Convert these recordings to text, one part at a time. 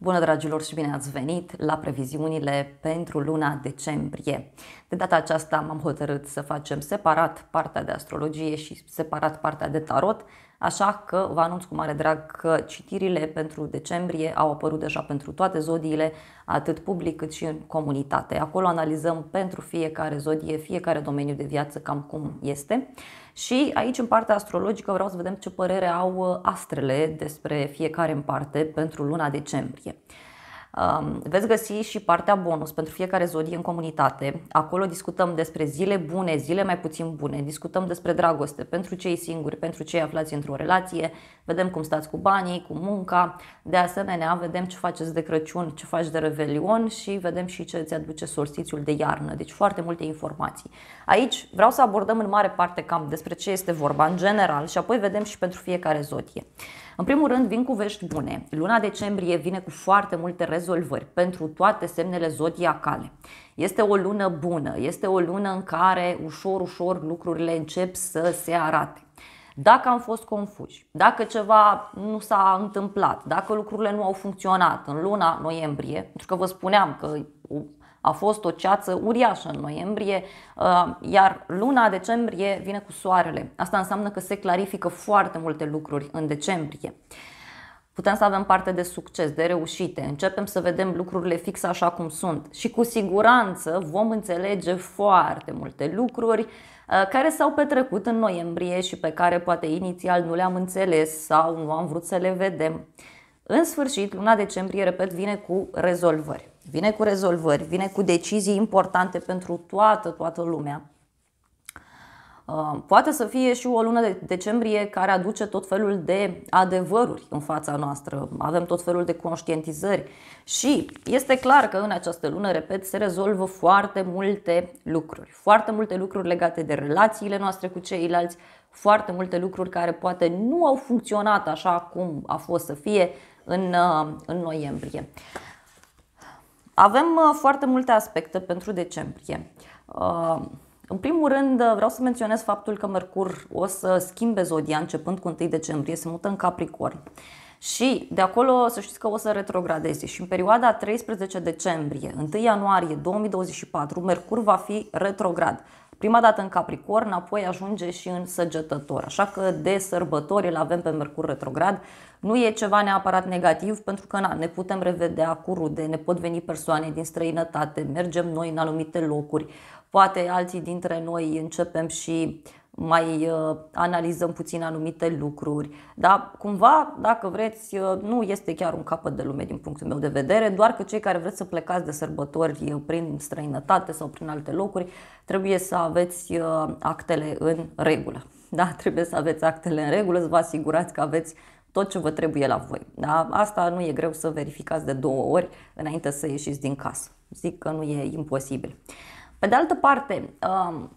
Bună dragilor și bine ați venit la previziunile pentru luna decembrie. De data aceasta m-am hotărât să facem separat partea de astrologie și separat partea de tarot Așa că vă anunț cu mare drag că citirile pentru decembrie au apărut deja pentru toate zodiile, atât public cât și în comunitate. Acolo analizăm pentru fiecare zodie, fiecare domeniu de viață cam cum este. Și aici, în partea astrologică, vreau să vedem ce părere au uh, astrele despre fiecare în parte pentru luna decembrie. Um, veți găsi și partea bonus pentru fiecare zodie în comunitate. Acolo discutăm despre zile bune, zile mai puțin bune, discutăm despre dragoste pentru cei singuri, pentru cei aflați într-o relație, vedem cum stați cu banii, cu munca, de asemenea vedem ce faceți de Crăciun, ce faci de Revelion și vedem și ce îți aduce solstițiul de iarnă, deci foarte multe informații. Aici vreau să abordăm în mare parte cam despre ce este vorba în general și apoi vedem și pentru fiecare zodie. În primul rând, vin cu vești bune. Luna decembrie vine cu foarte multe rezolvări pentru toate semnele zodiacale. Este o lună bună, este o lună în care ușor, ușor lucrurile încep să se arate dacă am fost confuși, dacă ceva nu s-a întâmplat, dacă lucrurile nu au funcționat în luna noiembrie, pentru că vă spuneam că a fost o ceață uriașă în noiembrie, uh, iar luna decembrie vine cu soarele. Asta înseamnă că se clarifică foarte multe lucruri în decembrie putem să avem parte de succes, de reușite, începem să vedem lucrurile fix așa cum sunt și cu siguranță vom înțelege foarte multe lucruri uh, care s-au petrecut în noiembrie și pe care poate inițial nu le-am înțeles sau nu am vrut să le vedem. În sfârșit, luna decembrie, repet, vine cu rezolvări vine cu rezolvări, vine cu decizii importante pentru toată, toată lumea. Uh, poate să fie și o lună de decembrie care aduce tot felul de adevăruri în fața noastră. Avem tot felul de conștientizări și este clar că în această lună, repet, se rezolvă foarte multe lucruri. Foarte multe lucruri legate de relațiile noastre cu ceilalți, foarte multe lucruri care poate nu au funcționat așa cum a fost să fie în, uh, în noiembrie. Avem uh, foarte multe aspecte pentru decembrie. Uh, în primul rând, uh, vreau să menționez faptul că Mercur o să schimbe zodia începând cu 1 decembrie, se mută în Capricorn. Și de acolo să știți că o să retrogradeze și în perioada 13 decembrie, 1 ianuarie 2024, Mercur va fi retrograd. Prima dată în Capricorn, apoi ajunge și în Săgetător. Așa că de sărbători îl avem pe Mercur retrograd. Nu e ceva neapărat negativ, pentru că na, ne putem revedea cu rude, ne pot veni persoane din străinătate, mergem noi în anumite locuri, poate alții dintre noi începem și uh, mai uh, analizăm puțin anumite lucruri, dar cumva, dacă vreți, uh, nu este chiar un capăt de lume din punctul meu de vedere, doar că cei care vreți să plecați de sărbători uh, prin străinătate sau prin alte locuri, trebuie să aveți actele în regulă. Da, trebuie să aveți actele în regulă, să vă asigurați că aveți tot ce vă trebuie la voi. Da? Asta nu e greu să verificați de două ori înainte să ieșiți din casă. Zic că nu e imposibil. Pe de altă parte, um,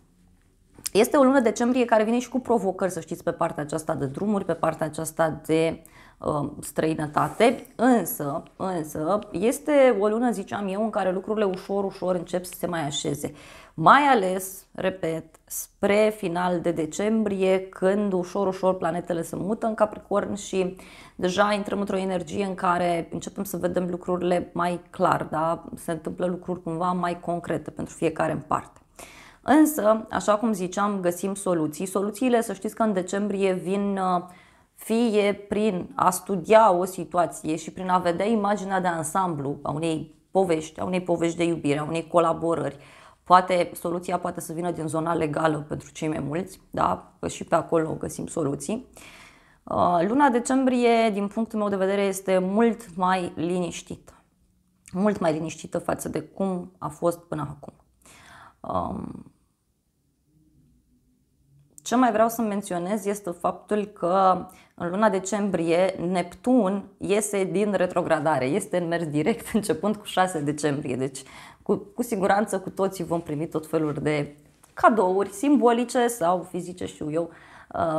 este o lună decembrie care vine și cu provocări, să știți, pe partea aceasta de drumuri, pe partea aceasta de uh, străinătate, însă, însă este o lună, ziceam eu, în care lucrurile ușor, ușor încep să se mai așeze. Mai ales, repet, spre final de decembrie, când ușor, ușor planetele se mută în Capricorn și deja intrăm într-o energie în care începem să vedem lucrurile mai clar, da? se întâmplă lucruri cumva mai concrete pentru fiecare în parte. Însă, așa cum ziceam, găsim soluții. Soluțiile, să știți că în decembrie vin uh, fie prin a studia o situație și prin a vedea imaginea de ansamblu a unei povești, a unei povești de iubire, a unei colaborări. Poate soluția poate să vină din zona legală pentru cei mai mulți, da? că și pe acolo găsim soluții. Uh, luna decembrie, din punctul meu de vedere, este mult mai liniștită. Mult mai liniștită față de cum a fost până acum. Um, ce mai vreau să menționez este faptul că în luna decembrie Neptun iese din retrogradare, este în mers direct începând cu 6 decembrie, deci cu, cu siguranță cu toții vom primi tot felul de cadouri simbolice sau fizice, Și eu,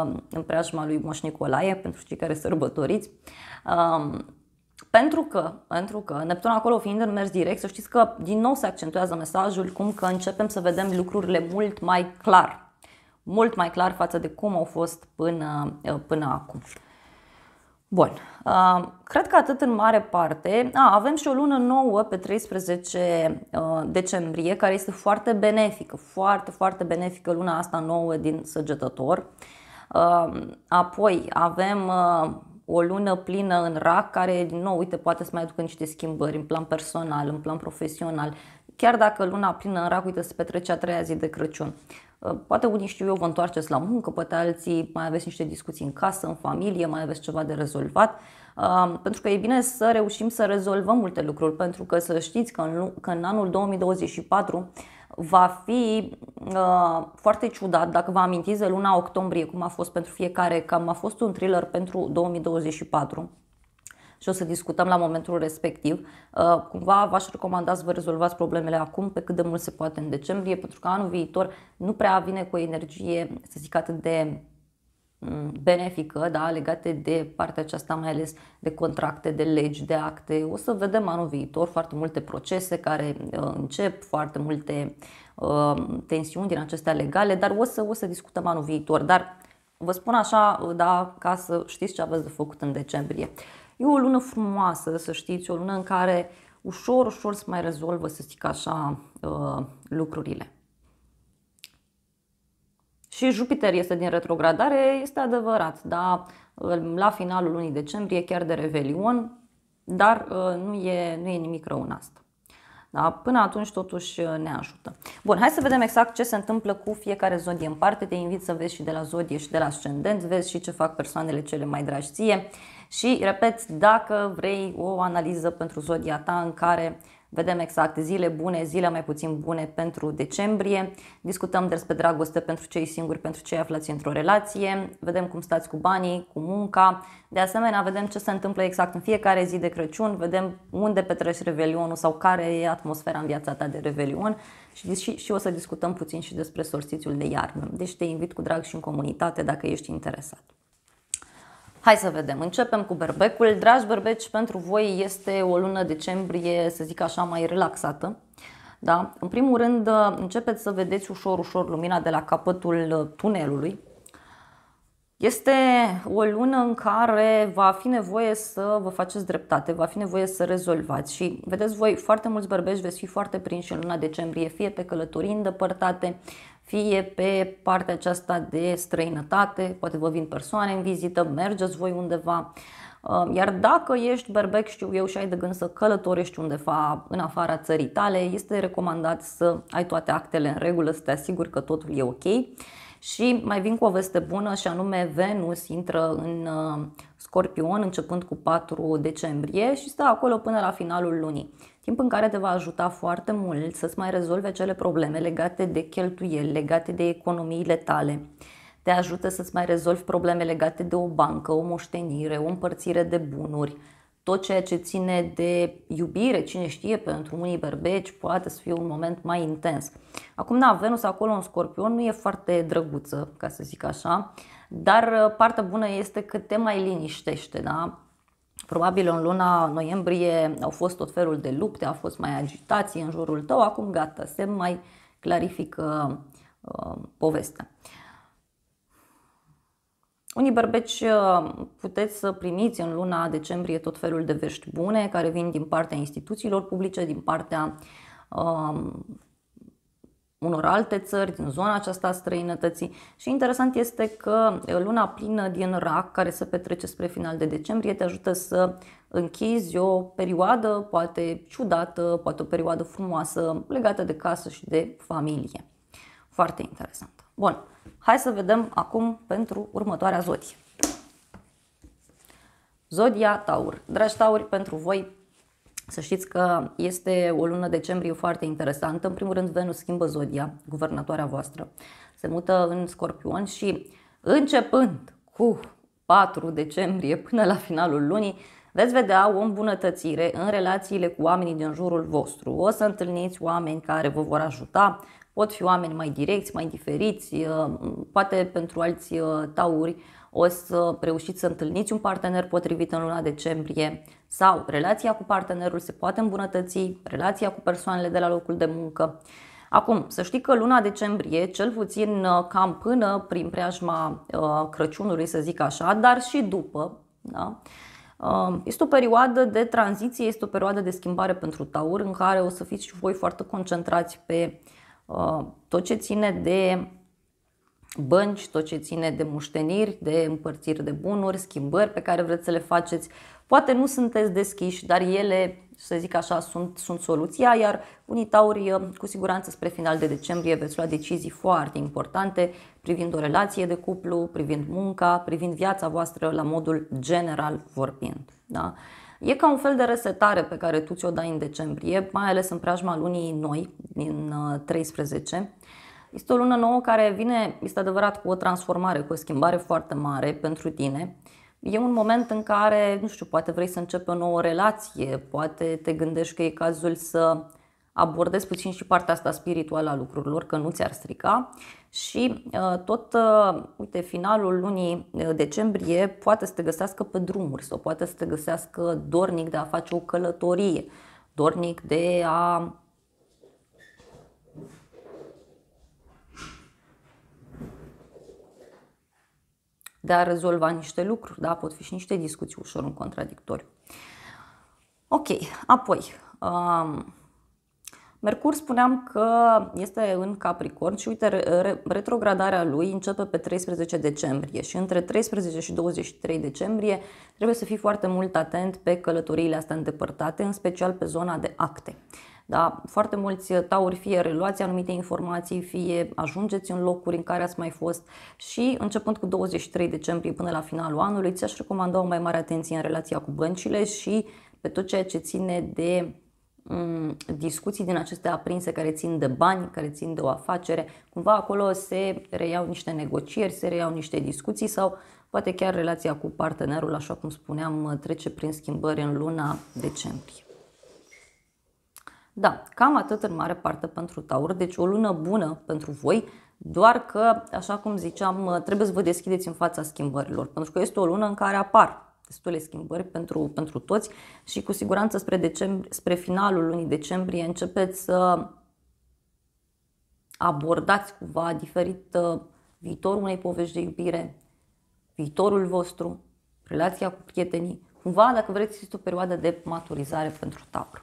um, în preajma lui Moș Nicolae, pentru cei care sărbătoriți. Um, pentru că, pentru că Neptun acolo fiind în mers direct, să știți că din nou se accentuează mesajul cum că începem să vedem lucrurile mult mai clar mult mai clar față de cum au fost până, uh, până acum. Bun, uh, cred că atât în mare parte. A, avem și o lună nouă pe 13 uh, decembrie, care este foarte benefică, foarte, foarte benefică luna asta nouă din săgetător. Apoi avem o lună plină în rac, care, din nou, uite, poate să mai aducă niște schimbări în plan personal, în plan profesional, chiar dacă luna plină în rac, uite, se petrece a treia zi de Crăciun. Uh, poate unii știu eu vă întoarceți la muncă, poate alții mai aveți niște discuții în casă, în familie, mai aveți ceva de rezolvat. Uh, pentru că e bine să reușim să rezolvăm multe lucruri, pentru că să știți că în, anul 2024 va fi uh, foarte ciudat dacă vă amintiți de luna octombrie, cum a fost pentru fiecare, cam a fost un thriller pentru 2024 și o să discutăm la momentul respectiv. Uh, cumva v-aș recomanda să vă rezolvați problemele acum pe cât de mult se poate în decembrie, pentru că anul viitor nu prea vine cu o energie, să zic, atât de mm, benefică, da, legate de partea aceasta, mai ales de contracte, de legi, de acte. O să vedem anul viitor foarte multe procese care uh, încep, foarte multe uh, tensiuni din acestea legale, dar o să, o să discutăm anul viitor. Dar vă spun așa, da, ca să știți ce aveți de făcut în decembrie. E o lună frumoasă, să știți, o lună în care ușor, ușor se mai rezolvă, să zic așa, uh, lucrurile. Și Jupiter este din retrogradare, este adevărat, dar la finalul lunii decembrie, chiar de Revelion, dar uh, nu e, nu e nimic rău în asta. Da? Până atunci totuși ne ajută. Bun, hai să vedem exact ce se întâmplă cu fiecare zodie în parte. Te invit să vezi și de la zodie și de la ascendent, vezi și ce fac persoanele cele mai dragi ție. Și, repet, dacă vrei o analiză pentru zodia ta în care Vedem exact zile bune, zile mai puțin bune pentru decembrie. Discutăm despre dragoste pentru cei singuri, pentru cei aflați într-o relație. Vedem cum stați cu banii, cu munca. De asemenea, vedem ce se întâmplă exact în fiecare zi de Crăciun. Vedem unde petreci Revelionul sau care e atmosfera în viața ta de Revelion. Și, și, și o să discutăm puțin și despre sorțițul de iarnă. Deci te invit cu drag și în comunitate dacă ești interesat. Hai să vedem. Începem cu berbecul. Dragi berbeci, pentru voi este o lună decembrie, să zic așa, mai relaxată. Da? În primul rând, începeți să vedeți ușor, ușor lumina de la capătul tunelului. Este o lună în care va fi nevoie să vă faceți dreptate, va fi nevoie să rezolvați și vedeți voi, foarte mulți berbeci veți fi foarte prinși în luna decembrie, fie pe călătorii îndepărtate, fie pe partea aceasta de străinătate, poate vă vin persoane în vizită, mergeți voi undeva. Uh, iar dacă ești berbec, știu eu, și ai de gând să călătorești undeva în afara țării tale, este recomandat să ai toate actele în regulă, să te asiguri că totul e ok. Și mai vin cu o veste bună și anume Venus intră în uh, Scorpion începând cu 4 decembrie și stă acolo până la finalul lunii timp în care te va ajuta foarte mult să-ți mai rezolve acele probleme legate de cheltuieli, legate de economiile tale. Te ajută să-ți mai rezolvi probleme legate de o bancă, o moștenire, o împărțire de bunuri, tot ceea ce ține de iubire, cine știe, pentru unii berbeci poate să fie un moment mai intens. Acum, na, da, Venus acolo în Scorpion nu e foarte drăguță, ca să zic așa, dar uh, partea bună este că te mai liniștește, da? Probabil în luna noiembrie au fost tot felul de lupte, au fost mai agitații în jurul tău, acum gata, se mai clarifică uh, povestea. Unii bărbeci uh, puteți să primiți în luna decembrie tot felul de vești bune care vin din partea instituțiilor publice, din partea uh, unor alte țări din zona aceasta a străinătății și interesant este că luna plină din RAC, care se petrece spre final de decembrie, te ajută să închizi o perioadă poate ciudată, poate o perioadă frumoasă legată de casă și de familie. Foarte interesant. Bun, hai să vedem acum pentru următoarea zodie. Zodia Taur. Dragi Tauri, pentru voi să știți că este o lună decembrie foarte interesantă. În primul rând, Venus schimbă zodia, guvernatoarea voastră. Se mută în Scorpion și începând cu 4 decembrie până la finalul lunii, veți vedea o îmbunătățire în relațiile cu oamenii din jurul vostru. O să întâlniți oameni care vă vor ajuta, pot fi oameni mai direcți, mai diferiți, poate pentru alți uh, tauri o să reușiți să întâlniți un partener potrivit în luna decembrie sau relația cu partenerul se poate îmbunătăți, relația cu persoanele de la locul de muncă. Acum, să știi că luna decembrie, cel puțin cam până prin preajma uh, Crăciunului, să zic așa, dar și după, da? Uh, este o perioadă de tranziție, este o perioadă de schimbare pentru Taur în care o să fiți și voi foarte concentrați pe uh, tot ce ține de bănci, tot ce ține de mușteniri, de împărțiri de bunuri, schimbări pe care vreți să le faceți. Poate nu sunteți deschiși, dar ele, să zic așa, sunt, sunt soluția, iar unii tauri uh, cu siguranță spre final de decembrie veți lua decizii foarte importante privind o relație de cuplu, privind munca, privind viața voastră la modul general vorbind. Da? E ca un fel de resetare pe care tu ți-o dai în decembrie, mai ales în preajma lunii noi, din 13, uh, este o lună nouă care vine, este adevărat, cu o transformare, cu o schimbare foarte mare pentru tine. E un moment în care, nu știu, poate vrei să începi o nouă relație, poate te gândești că e cazul să abordezi puțin și partea asta spirituală a lucrurilor, că nu ți-ar strica. Și uh, tot, uh, uite, finalul lunii uh, decembrie poate să te găsească pe drumuri sau poate să te găsească dornic de a face o călătorie, dornic de a de a rezolva niște lucruri, da? pot fi și niște discuții ușor în contradictoriu. Ok, apoi, um, Mercur spuneam că este în Capricorn și uite, retrogradarea lui începe pe 13 decembrie și între 13 și 23 decembrie trebuie să fii foarte mult atent pe călătoriile astea îndepărtate, în special pe zona de acte. Da? Foarte mulți tauri fie reluați anumite informații, fie ajungeți în locuri în care ați mai fost și începând cu 23 decembrie până la finalul anului, ți-aș recomanda o mai mare atenție în relația cu băncile și pe tot ceea ce ține de mm, discuții din aceste aprinse care țin de bani, care țin de o afacere, cumva acolo se reiau niște negocieri, se reiau niște discuții sau poate chiar relația cu partenerul, așa cum spuneam, trece prin schimbări în luna decembrie. Da, cam atât în mare parte pentru taur, deci o lună bună pentru voi, doar că, așa cum ziceam, trebuie să vă deschideți în fața schimbărilor, pentru că este o lună în care apar destule schimbări pentru, pentru toți și cu siguranță spre, decembrie, spre finalul lunii decembrie începeți să abordați cumva diferit uh, viitorul unei povești de iubire, viitorul vostru, relația cu prietenii. Cumva, dacă vreți, este o perioadă de maturizare pentru Taur.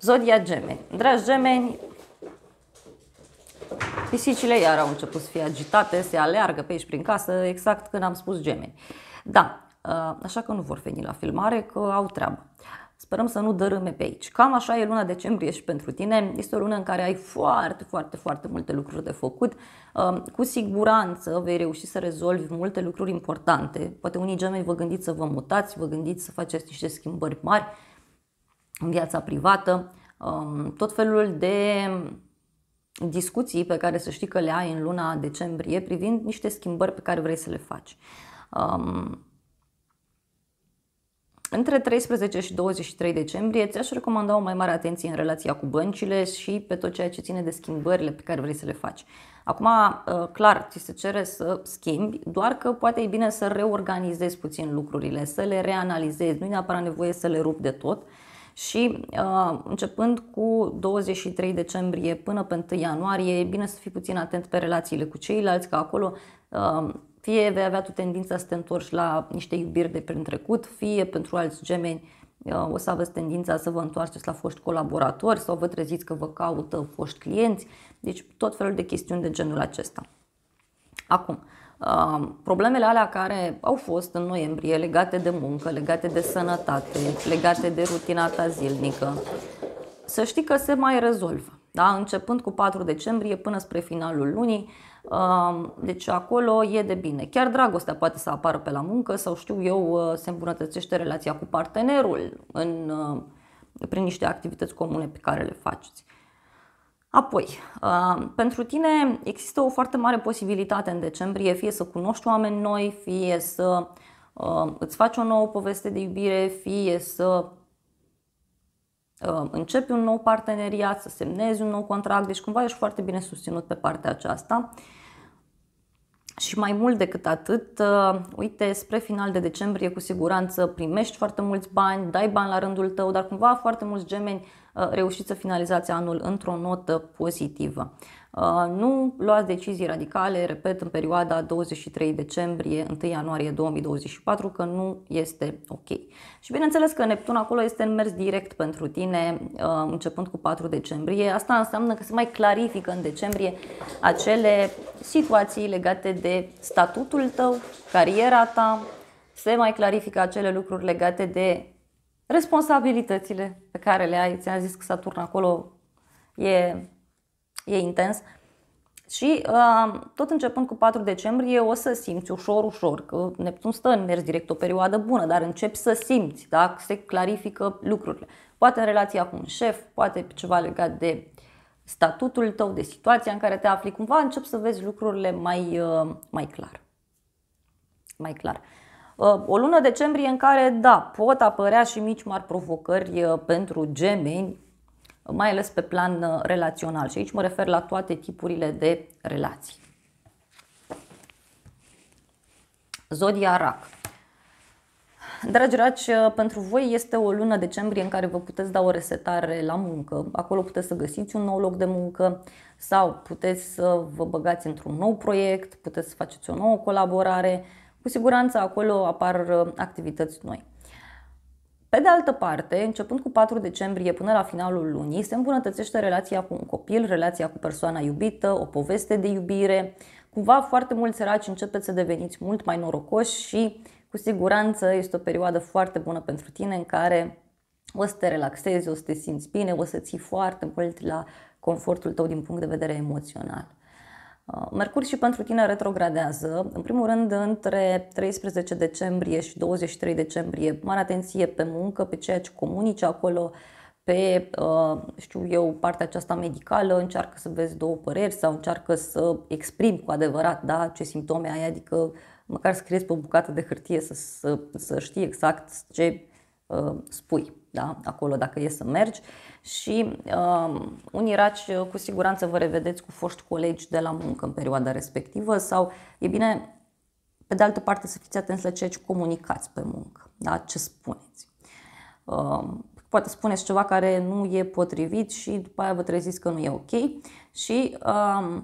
Zodia gemeni. Dragi gemeni, pisicile iar au început să fie agitate, se aleargă pe aici prin casă, exact când am spus gemeni. Da, uh, așa că nu vor veni la filmare, că au treabă. Sperăm să nu dărâme pe aici. Cam așa e luna decembrie și pentru tine. Este o lună în care ai foarte, foarte, foarte multe lucruri de făcut. Uh, cu siguranță vei reuși să rezolvi multe lucruri importante. Poate unii gemeni vă gândiți să vă mutați, vă gândiți să faceți niște schimbări mari în viața privată, um, tot felul de discuții pe care să știi că le ai în luna decembrie privind niște schimbări pe care vrei să le faci. Um, între 13 și 23 decembrie ți-aș recomanda o mai mare atenție în relația cu băncile și pe tot ceea ce ține de schimbările pe care vrei să le faci. Acum, uh, clar, ți se cere să schimbi, doar că poate e bine să reorganizezi puțin lucrurile, să le reanalizezi, nu e neapărat nevoie să le rup de tot, uh, și uh, începând cu 23 decembrie până pe 1 ianuarie, e bine să fii puțin atent pe relațiile cu ceilalți, că acolo uh, fie vei avea tu tendința să te întorci la niște iubiri de prin trecut, fie pentru alți gemeni uh, o să aveți tendința să vă întoarceți la foști colaboratori sau vă treziți că vă caută foști clienți, deci tot felul de chestiuni de genul acesta. Acum, Problemele alea care au fost în noiembrie legate de muncă, legate de sănătate, legate de rutina ta zilnică, să știi că se mai rezolvă. Da? Începând cu 4 decembrie până spre finalul lunii, deci acolo e de bine. Chiar dragostea poate să apară pe la muncă sau știu eu, ă, se îmbunătățește relația cu partenerul în, ă, prin niște activități comune pe care le faceți. Apoi, uh, pentru tine există o foarte mare posibilitate în decembrie, fie să cunoști oameni noi, fie să uh, îți faci o nouă poveste de iubire, fie să uh, începi un nou parteneriat, să semnezi un nou contract, deci cumva ești foarte bine susținut pe partea aceasta. Și mai mult decât atât, uite, spre final de decembrie cu siguranță primești foarte mulți bani, dai bani la rândul tău, dar cumva foarte mulți gemeni Uh, reușiți să finalizați anul într-o notă pozitivă. Uh, nu luați decizii radicale, repet, în perioada 23 decembrie 1 ianuarie 2024, că nu este ok. Și bineînțeles că Neptun acolo este în mers direct pentru tine, uh, începând cu 4 decembrie. Asta înseamnă că se mai clarifică în decembrie acele situații legate de statutul tău, cariera ta, se mai clarifică acele lucruri legate de responsabilitățile pe care le ai, ți-am zis că Saturn acolo e, e intens. Și uh, tot începând cu 4 decembrie o să simți ușor, ușor că Neptun stă în mers direct o perioadă bună, dar începi să simți, da? se clarifică lucrurile. Poate în relația cu un șef, poate ceva legat de statutul tău, de situația în care te afli, cumva începi să vezi lucrurile mai, uh, mai clar. Mai clar. Uh, o lună decembrie în care, da, pot apărea și mici mari provocări uh, pentru gemeni, mai ales pe plan uh, relațional. Și aici mă refer la toate tipurile de relații. Zodia Rac. Dragi raci, pentru voi este o lună decembrie în care vă puteți da o resetare la muncă. Acolo puteți să găsiți un nou loc de muncă sau puteți să vă băgați într-un nou proiect, puteți să faceți o nouă colaborare, cu siguranță acolo apar ă, activități noi. Pe de altă parte, începând cu 4 decembrie până la finalul lunii, se îmbunătățește relația cu un copil, relația cu persoana iubită, o poveste de iubire. Cumva foarte mulți săraci începeți să deveniți mult mai norocoși și cu siguranță este o perioadă foarte bună pentru tine în care o să te relaxezi, o să te simți bine, o să ții foarte mult la confortul tău din punct de vedere emoțional. Uh, Mercur și pentru tine retrogradează, în primul rând, între 13 decembrie și 23 decembrie. Mare atenție pe muncă, pe ceea ce comunici acolo, pe, uh, știu eu, partea aceasta medicală, încearcă să vezi două păreri sau încearcă să exprimi cu adevărat da, ce simptome ai, adică măcar scrieți pe o bucată de hârtie să, să, să știi exact ce uh, spui da? acolo dacă e să mergi și uh, um, unii raci cu siguranță vă revedeți cu foști colegi de la muncă în perioada respectivă sau e bine pe de altă parte să fiți atenți la ceea ce comunicați pe muncă, da? ce spuneți. Uh, poate spuneți ceva care nu e potrivit și după aia vă treziți că nu e ok și uh,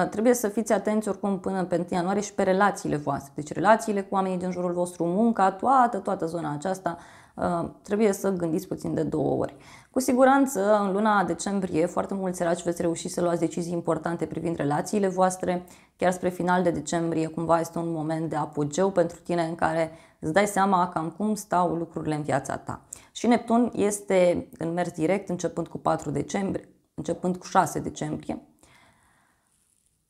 Eh, trebuie să fiți atenți oricum până pe 1 ianuarie și pe relațiile voastre. Deci relațiile cu oamenii din jurul vostru, munca, toată, toată zona aceasta eh, trebuie să gândiți puțin de două ori. Cu siguranță, în luna decembrie, foarte mulți raci veți reuși să luați decizii importante privind relațiile voastre. Chiar spre final de decembrie, cumva este un moment de apogeu pentru tine în care îți dai seama cam cum stau lucrurile în viața ta. Și Neptun este în mers direct începând cu 4 decembrie, începând cu 6 decembrie,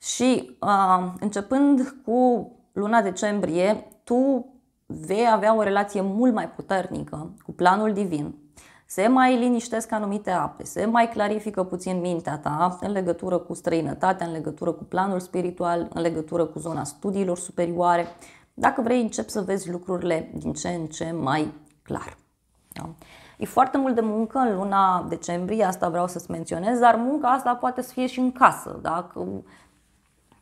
și uh, începând cu luna decembrie, tu vei avea o relație mult mai puternică cu planul divin. Se mai liniștesc anumite ape, se mai clarifică puțin mintea ta în legătură cu străinătatea, în legătură cu planul spiritual, în legătură cu zona studiilor superioare. Dacă vrei, începi să vezi lucrurile din ce în ce mai clar. Da? E foarte mult de muncă în luna decembrie, asta vreau să-ți menționez, dar munca asta poate să fie și în casă. Dacă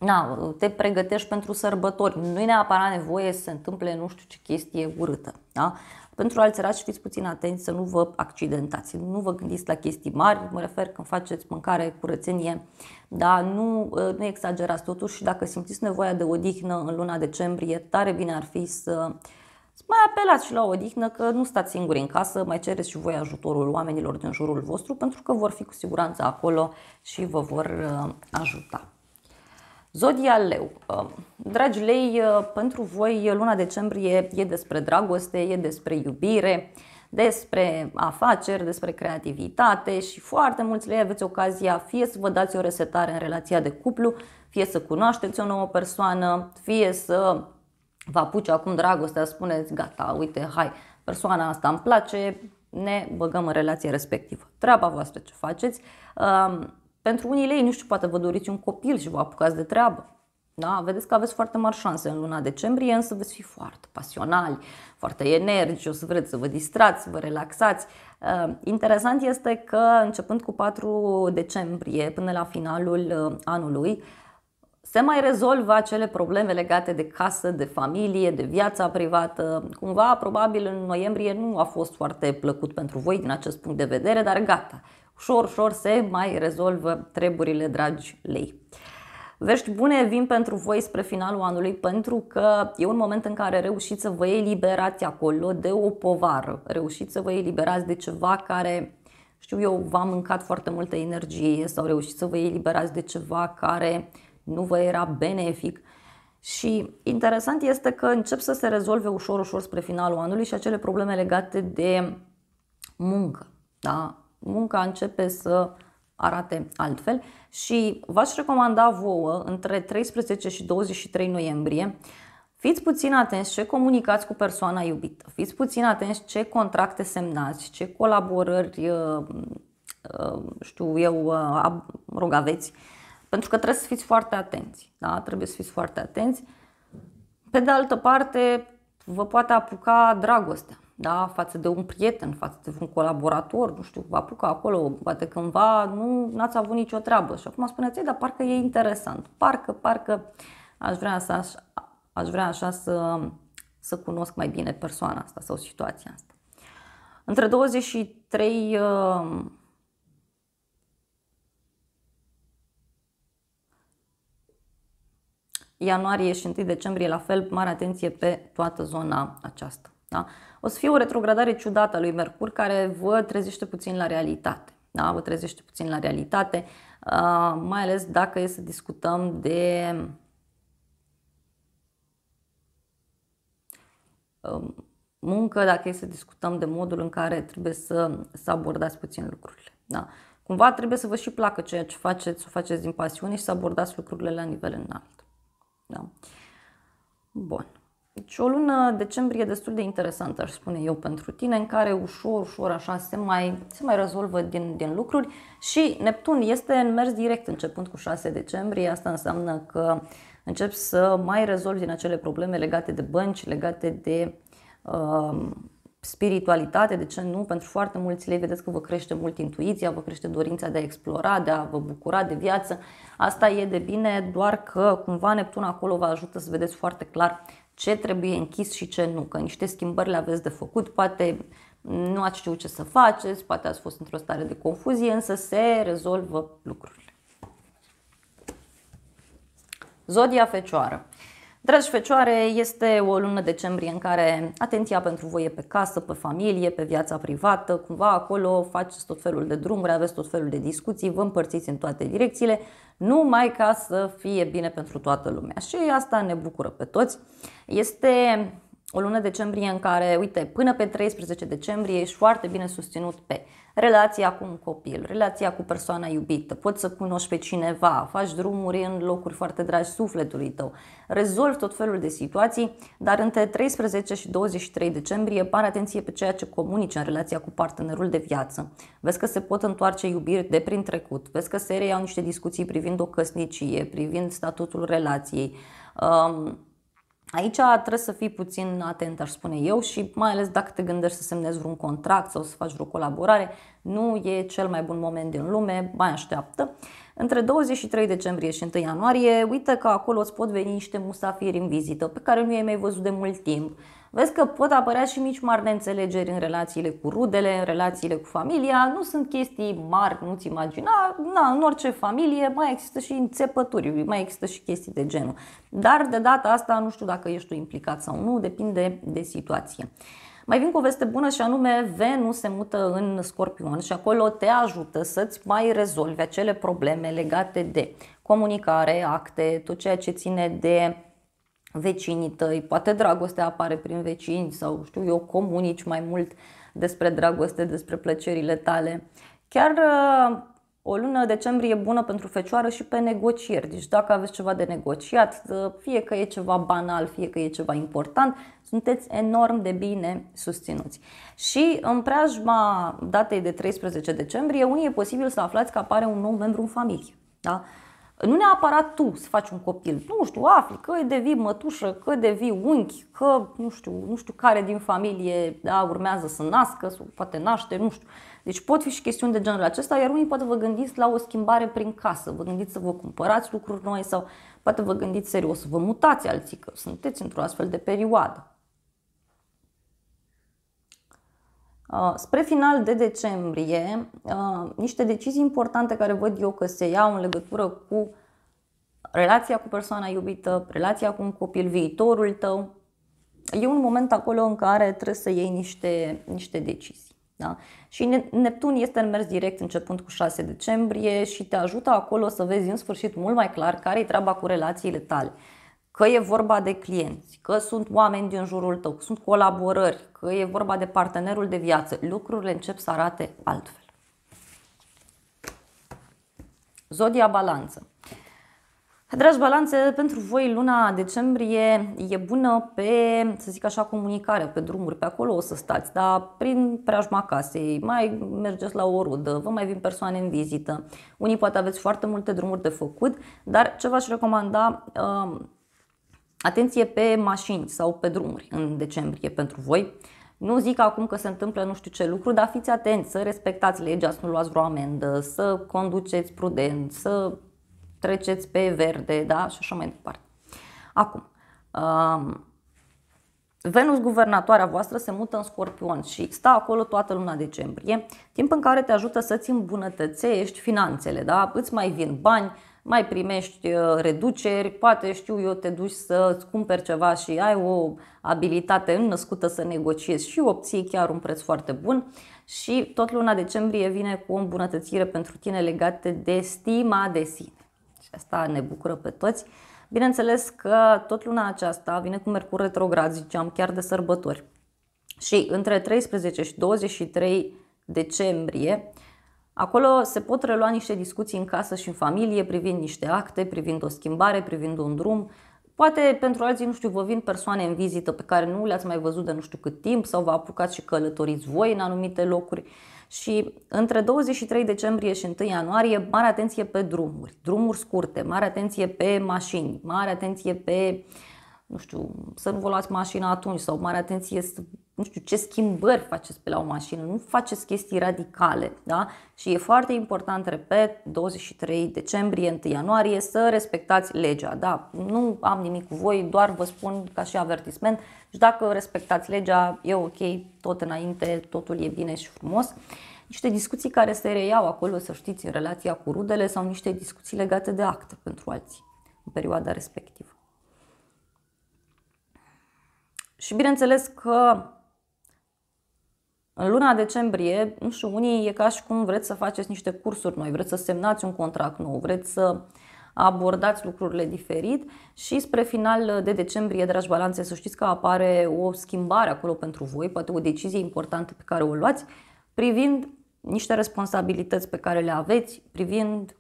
na, te pregătești pentru sărbători. Nu e neapărat nevoie să se întâmple nu știu ce chestie urâtă. Da? Pentru alți rați, fiți puțin atenți să nu vă accidentați, nu vă gândiți la chestii mari, mă refer când faceți mâncare, curățenie, dar nu, ă, nu exagerați totuși dacă simțiți nevoia de odihnă în luna decembrie, tare bine ar fi să să mai apelați și la o odihnă că nu stați singuri în casă, mai cereți și voi ajutorul oamenilor din jurul vostru pentru că vor fi cu siguranță acolo și vă vor ă, ajuta. Zodia Leu. Uh, dragi lei, uh, pentru voi uh, luna decembrie e despre dragoste, e despre iubire, despre afaceri, despre creativitate și foarte mulți lei aveți ocazia fie să vă dați o resetare în relația de cuplu, fie să cunoașteți o nouă persoană, fie să vă apuce acum dragostea, spuneți gata, uite, hai, persoana asta îmi place, ne băgăm în relația respectivă. Treaba voastră ce faceți pentru unii lei, nu știu, poate vă doriți un copil și vă apucați de treabă. Da? Vedeți că aveți foarte mari șanse în luna decembrie, însă veți fi foarte pasionali, foarte energici, o să vreți să vă distrați, să vă relaxați. Uh, interesant este că începând cu 4 decembrie până la finalul uh, anului, se mai rezolvă acele probleme legate de casă, de familie, de viața privată. Cumva, probabil în noiembrie nu a fost foarte plăcut pentru voi din acest punct de vedere, dar gata ușor, ușor se mai rezolvă treburile, dragi lei. Vești bune vin pentru voi spre finalul anului pentru că e un moment în care reușiți să vă eliberați acolo de o povară, reușiți să vă eliberați de ceva care, știu eu, v-a mâncat foarte multă energie sau reușiți să vă eliberați de ceva care nu vă era benefic. Și interesant este că încep să se rezolve ușor, ușor spre finalul anului și acele probleme legate de muncă, da? munca începe să arate altfel și v-aș recomanda vouă între 13 și 23 noiembrie Fiți puțin atenți ce comunicați cu persoana iubită, fiți puțin atenți ce contracte semnați, ce colaborări, uh, uh, știu eu, uh, rog aveți, pentru că trebuie să fiți foarte atenți, da? trebuie să fiți foarte atenți. Pe de altă parte, vă poate apuca dragostea da? față de un prieten, față de un colaborator, nu știu, vă apucă acolo, poate cândva nu ați avut nicio treabă. Și acum spuneți, ei, dar parcă e interesant, parcă, parcă aș vrea, să, aș, aș vrea așa să, să cunosc mai bine persoana asta sau situația asta. Între 23 uh, ianuarie și 1 decembrie, la fel, mare atenție pe toată zona aceasta. Da? o să fie o retrogradare ciudată a lui Mercur care vă trezește puțin la realitate. Da? Vă trezește puțin la realitate, uh, mai ales dacă e să discutăm de um, muncă, dacă e să discutăm de modul în care trebuie să, să abordați puțin lucrurile. Da? Cumva trebuie să vă și placă ceea ce faceți, să o faceți din pasiune și să abordați lucrurile la nivel înalt. Da? Bun. Deci o lună decembrie destul de interesantă, aș spune eu, pentru tine, în care ușor, ușor așa se mai, se mai rezolvă din, din lucruri și Neptun este în mers direct începând cu 6 decembrie, asta înseamnă că încep să mai rezolvi din acele probleme legate de bănci, legate de uh, spiritualitate, de ce nu? Pentru foarte mulți lei vedeți că vă crește mult intuiția, vă crește dorința de a explora, de a vă bucura de viață. Asta e de bine, doar că cumva Neptun acolo vă ajută să vedeți foarte clar ce trebuie închis și ce nu, că niște schimbări le aveți de făcut, poate nu ați știut ce să faceți, poate ați fost într-o stare de confuzie, însă se rezolvă lucrurile. Zodia Fecioară. Dragi fecioare, este o lună decembrie în care atenția pentru voi e pe casă, pe familie, pe viața privată, cumva acolo faceți tot felul de drumuri, aveți tot felul de discuții, vă împărțiți în toate direcțiile, numai ca să fie bine pentru toată lumea. Și asta ne bucură pe toți. Este o lună decembrie în care, uite, până pe 13 decembrie ești foarte bine susținut pe relația cu un copil, relația cu persoana iubită, poți să cunoști pe cineva, faci drumuri în locuri foarte dragi sufletului tău, rezolvi tot felul de situații, dar între 13 și 23 decembrie pare atenție pe ceea ce comunici în relația cu partenerul de viață. Vezi că se pot întoarce iubiri de prin trecut, vezi că se reiau niște discuții privind o căsnicie, privind statutul relației. Um, Aici trebuie să fii puțin atent, aș spune eu, și mai ales dacă te gândești să semnezi vreun contract sau să faci vreo colaborare, nu e cel mai bun moment din lume, mai așteaptă. Între 23 decembrie și 1 ianuarie, uite că acolo îți pot veni niște musafiri în vizită pe care nu i-ai mai văzut de mult timp Vezi că pot apărea și mici mari neînțelegeri în relațiile cu rudele, în relațiile cu familia, nu sunt chestii mari, nu-ți imagina, na, în orice familie mai există și înțepături, mai există și chestii de genul. Dar de data asta nu știu dacă ești tu implicat sau nu, depinde de situație. Mai vin cu o veste bună și anume Venus se mută în Scorpion și acolo te ajută să-ți mai rezolvi acele probleme legate de comunicare, acte, tot ceea ce ține de vecinii tăi, poate dragostea apare prin vecini sau știu eu, comunici mai mult despre dragoste, despre plăcerile tale. Chiar uh, o lună decembrie e bună pentru fecioară și pe negocieri. Deci dacă aveți ceva de negociat, fie că e ceva banal, fie că e ceva important, sunteți enorm de bine susținuți. Și în preajma datei de 13 decembrie, unii e posibil să aflați că apare un nou membru în familie. Da? Nu neapărat tu să faci un copil. Nu știu, afli că devii mătușă, că devii unchi, că nu știu, nu știu care din familie da, urmează să nască, sau poate naște, nu știu. Deci pot fi și chestiuni de genul acesta, iar unii poate vă gândiți la o schimbare prin casă, vă gândiți să vă cumpărați lucruri noi sau poate vă gândiți serios să vă mutați alții, că sunteți într-o astfel de perioadă. Uh, spre final de decembrie, uh, niște decizii importante care văd eu că se iau în legătură cu relația cu persoana iubită, relația cu un copil, viitorul tău, e un moment acolo în care trebuie să iei niște, niște decizii. Da? Și Neptun este în mers direct începând cu 6 decembrie și te ajută acolo să vezi în sfârșit mult mai clar care e treaba cu relațiile tale. Că e vorba de clienți, că sunt oameni din jurul tău, că sunt colaborări, că e vorba de partenerul de viață, lucrurile încep să arate altfel. Zodia Balanță. Dragi balanțe, pentru voi luna decembrie e bună pe, să zic așa, comunicare, pe drumuri, pe acolo o să stați, dar prin preajma casei, mai mergeți la o rudă, vă mai vin persoane în vizită, unii poate aveți foarte multe drumuri de făcut, dar ce v-aș recomanda, uh, Atenție pe mașini sau pe drumuri în decembrie pentru voi. Nu zic acum că se întâmplă nu știu ce lucru, dar fiți atenți să respectați legea, să nu luați vreo amendă, să conduceți prudent, să treceți pe verde da? și așa mai departe. Acum, um, Venus, guvernatoarea voastră, se mută în Scorpion și stă acolo toată luna decembrie, timp în care te ajută să-ți îmbunătățești finanțele, da? îți mai vin bani, mai primești uh, reduceri, poate știu eu te duci să îți cumperi ceva și ai o abilitate înnăscută să negociezi și obții chiar un preț foarte bun și tot luna decembrie vine cu o îmbunătățire pentru tine legată de stima de sine și asta ne bucură pe toți. Bineînțeles că tot luna aceasta vine cu Mercur retrograd, ziceam, chiar de sărbători. Și între 13 și 23 decembrie Acolo se pot relua niște discuții în casă și în familie privind niște acte, privind o schimbare, privind un drum. Poate pentru alții, nu știu, vă vin persoane în vizită pe care nu le-ați mai văzut de nu știu cât timp sau vă apucați și călătoriți voi în anumite locuri. Și între 23 decembrie și 1 ianuarie, mare atenție pe drumuri, drumuri scurte, mare atenție pe mașini, mare atenție pe uh, nu știu, să nu vă luați mașina atunci sau mare atenție să nu știu, ce schimbări faceți pe la o mașină, nu faceți chestii radicale, da? Și e foarte important, repet, 23 decembrie, 1 ianuarie, să respectați legea, da? Nu am nimic cu voi, doar vă spun ca și avertisment și deci dacă respectați legea, e ok, tot înainte, totul e bine și frumos niște discuții care se reiau acolo, să știți, în relația cu rudele sau niște discuții legate de acte pentru alții în perioada respectivă. Și bineînțeles că în luna decembrie, nu știu, unii e ca și cum vreți să faceți niște cursuri noi, vreți să semnați un contract nou, vreți să abordați lucrurile diferit și spre final de decembrie, dragi balanțe, să știți că apare o schimbare acolo pentru voi, poate o decizie importantă pe care o luați, privind niște responsabilități pe care le aveți, privind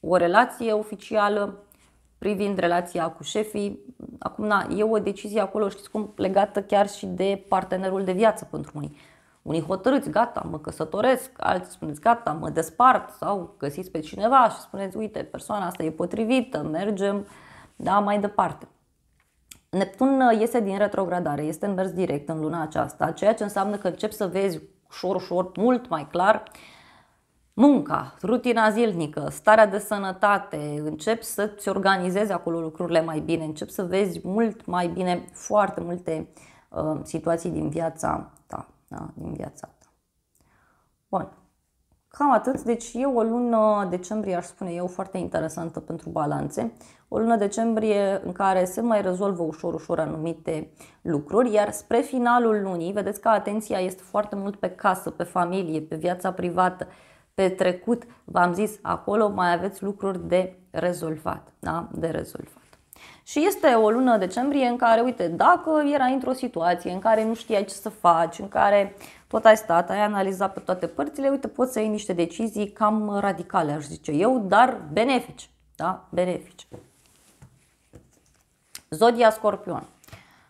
o relație oficială, privind relația cu șefii. Acum, na, e o decizie acolo, știți cum, legată chiar și de partenerul de viață pentru unii. Unii hotărâți, gata, mă căsătoresc, alții spuneți, gata, mă despart sau găsiți pe cineva și spuneți, uite, persoana asta e potrivită, mergem, da, mai departe. Neptun uh, iese din retrogradare, este în mers direct în luna aceasta, ceea ce înseamnă că încep să vezi ușor, ușor, mult mai clar uh, munca, rutina zilnică, starea de sănătate, încep să-ți organizezi acolo lucrurile mai bine, încep să vezi mult mai bine foarte multe uh, situații din viața ta. Da, din viața ta. Bun. Cam atât. Deci e o lună decembrie, aș spune eu, foarte interesantă pentru balanțe. O lună decembrie în care se mai rezolvă ușor, ușor anumite lucruri, iar spre finalul lunii, vedeți că atenția este foarte mult pe casă, pe familie, pe viața privată, petrecut, v-am zis, acolo mai aveți lucruri de rezolvat. Da? De rezolvat. Și este o lună decembrie în care, uite, dacă era într-o situație în care nu știai ce să faci, în care tot ai stat, ai analizat pe toate părțile, uite, poți să iei niște decizii cam radicale, aș zice eu, dar benefici. Da? Benefici. Zodia Scorpion.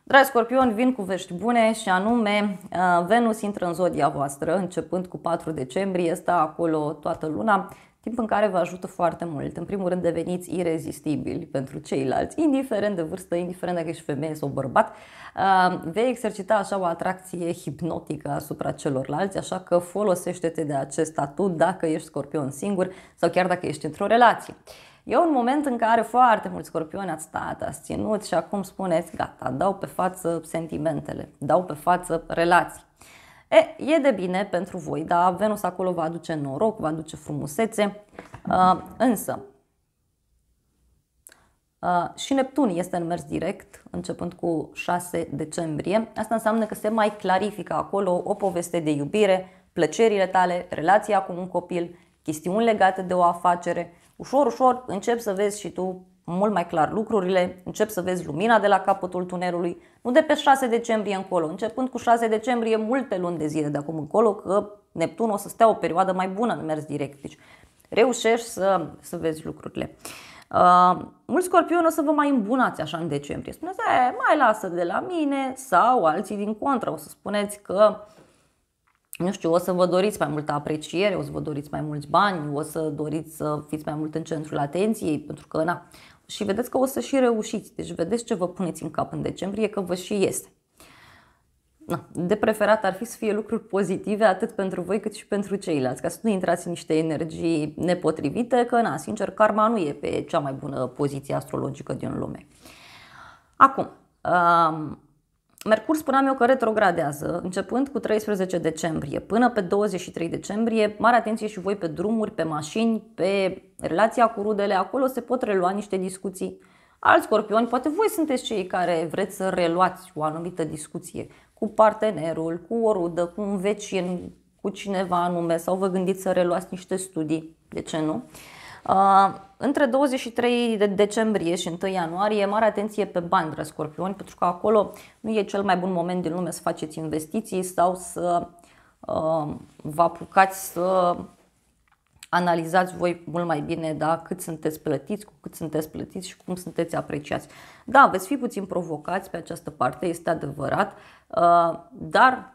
Dragi scorpion, vin cu vești bune și anume uh, Venus intră în zodia voastră începând cu 4 decembrie, stă acolo toată luna, timp în care vă ajută foarte mult. În primul rând deveniți irezistibili pentru ceilalți, indiferent de vârstă, indiferent dacă ești femeie sau bărbat, uh, vei exercita așa o atracție hipnotică asupra celorlalți, așa că folosește-te de acest statut dacă ești scorpion singur sau chiar dacă ești într-o relație. E un moment în care foarte mulți scorpioni ați stat, ați ținut și acum spuneți gata, dau pe față sentimentele, dau pe față relații. E, e de bine pentru voi, dar Venus acolo va aduce noroc, va aduce frumusețe, uh, însă uh, și Neptun este în mers direct, începând cu 6 decembrie. Asta înseamnă că se mai clarifică acolo o poveste de iubire, plăcerile tale, relația cu un copil, chestiuni legate de o afacere, ușor, ușor începi să vezi și tu mult mai clar lucrurile, Încep să vezi lumina de la capătul tunelului, nu de pe 6 decembrie încolo, începând cu 6 decembrie, multe luni de zile de acum încolo, că Neptun o să stea o perioadă mai bună în mers direct. Deci reușești să, să vezi lucrurile. Uh, mulți scorpioni o să vă mai îmbunați așa în decembrie. Spuneți, mai lasă de la mine sau alții din contră. O să spuneți că nu știu, o să vă doriți mai multă apreciere, o să vă doriți mai mulți bani, o să doriți să fiți mai mult în centrul atenției, pentru că, na, și vedeți că o să și reușiți. Deci vedeți ce vă puneți în cap în decembrie, că vă și este. Na, de preferat ar fi să fie lucruri pozitive atât pentru voi cât și pentru ceilalți, ca să nu intrați în niște energii nepotrivite, că, na, sincer, karma nu e pe cea mai bună poziție astrologică din lume. Acum, Mercur spuneam eu că retrogradează, începând cu 13 decembrie până pe 23 decembrie. Mare atenție și voi pe drumuri, pe mașini, pe relația cu rudele. Acolo se pot relua niște discuții. Alți scorpioni, poate voi sunteți cei care vreți să reluați o anumită discuție cu partenerul, cu o rudă, cu un vecin, cu cineva anume sau vă gândiți să reluați niște studii. De ce nu? Uh, între 23 de decembrie și 1 ianuarie, mare atenție pe bani, dragi scorpioni, pentru că acolo nu e cel mai bun moment din lume să faceți investiții sau să uh, vă apucați să analizați voi mult mai bine da, cât sunteți plătiți, cu cât sunteți plătiți și cum sunteți apreciați. Da, veți fi puțin provocați pe această parte, este adevărat, uh, dar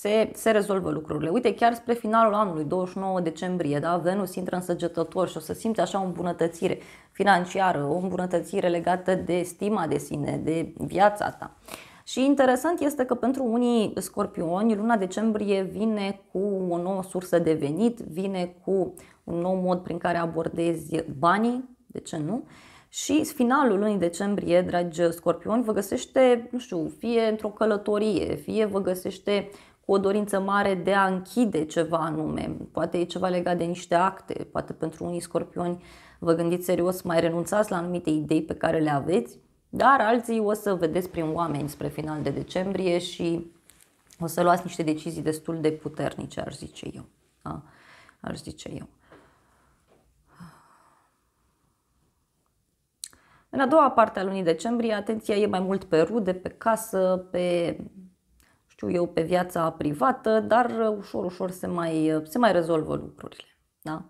se, se rezolvă lucrurile. Uite, chiar spre finalul anului, 29 decembrie, da, Venus intră în săgetător și o să simți așa o îmbunătățire financiară, o îmbunătățire legată de stima de sine, de viața ta. Și interesant este că pentru unii scorpioni, luna decembrie vine cu o nouă sursă de venit, vine cu un nou mod prin care abordezi banii, de ce nu? Și finalul lunii decembrie, dragi scorpioni, vă găsește, nu știu, fie într-o călătorie, fie vă găsește cu o dorință mare de a închide ceva anume. Poate e ceva legat de niște acte, poate pentru unii scorpioni vă gândiți serios, mai renunțați la anumite idei pe care le aveți, dar alții o să vedeți prin oameni spre final de decembrie și o să luați niște decizii destul de puternice, ar zice eu. A, ar zice eu. În a doua parte a lunii decembrie, atenția e mai mult pe rude, pe casă, pe știu eu, pe viața privată, dar uh, ușor, ușor se mai, uh, se mai rezolvă lucrurile. Da?